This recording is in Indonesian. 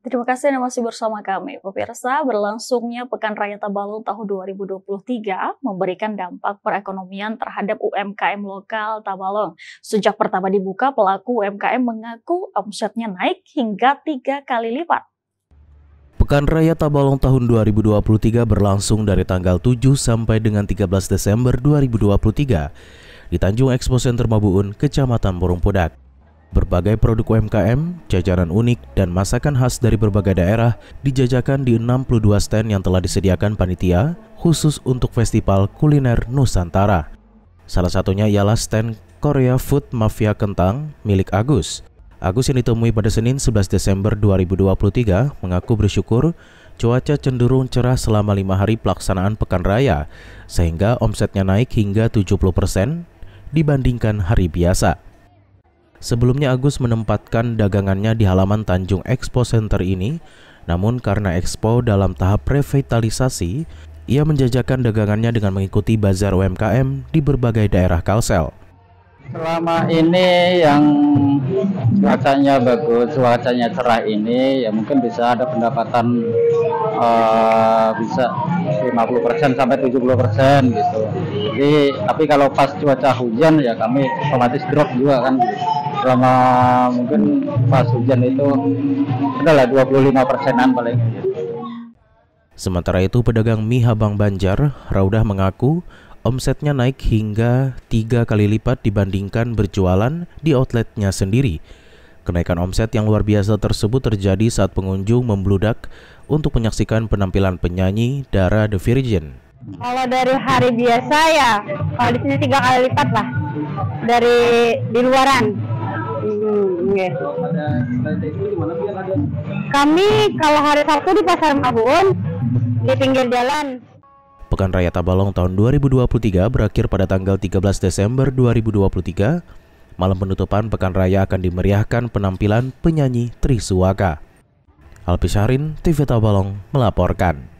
Terima kasih Anda masih bersama kami. Pemirsa, berlangsungnya Pekan Raya Tabalong tahun 2023 memberikan dampak perekonomian terhadap UMKM lokal Tabalong. Sejak pertama dibuka, pelaku UMKM mengaku omsetnya naik hingga tiga kali lipat. Pekan Raya Tabalong tahun 2023 berlangsung dari tanggal 7 sampai dengan 13 Desember 2023 di Tanjung Expo Center Mabuun, Kecamatan Morong Podak. Berbagai produk UMKM, jajanan unik, dan masakan khas dari berbagai daerah dijajakan di 62 stand yang telah disediakan panitia khusus untuk festival kuliner Nusantara. Salah satunya ialah stand Korea Food Mafia Kentang milik Agus. Agus yang ditemui pada Senin 11 Desember 2023 mengaku bersyukur cuaca cenderung cerah selama lima hari pelaksanaan pekan raya, sehingga omsetnya naik hingga 70% dibandingkan hari biasa. Sebelumnya Agus menempatkan dagangannya di halaman Tanjung Expo Center ini, namun karena Expo dalam tahap revitalisasi, ia menjajakan dagangannya dengan mengikuti bazar UMKM di berbagai daerah Kalsel. Selama ini yang cuacanya bagus, cuacanya cerah ini ya mungkin bisa ada pendapatan uh, bisa 50% sampai 70% gitu. Jadi tapi kalau pas cuaca hujan ya kami otomatis drop juga kan gitu selama mungkin pas hujan itu adalah 25 persenan paling. Sementara itu pedagang mie Habang Banjar, Raudah mengaku omsetnya naik hingga tiga kali lipat dibandingkan berjualan di outletnya sendiri. Kenaikan omset yang luar biasa tersebut terjadi saat pengunjung membludak untuk menyaksikan penampilan penyanyi Dara The Virgin. Kalau dari hari biasa ya, kalau di sini tiga kali lipat lah dari di luaran. Yes. Iya. Kami kalau hari Sabtu di Pasar Mabun di pinggir jalan. Pekan Raya Tabalong tahun 2023 berakhir pada tanggal 13 Desember 2023. Malam penutupan Pekan Raya akan dimeriahkan penampilan penyanyi Trisuaka. Alpi TV Tabalong melaporkan.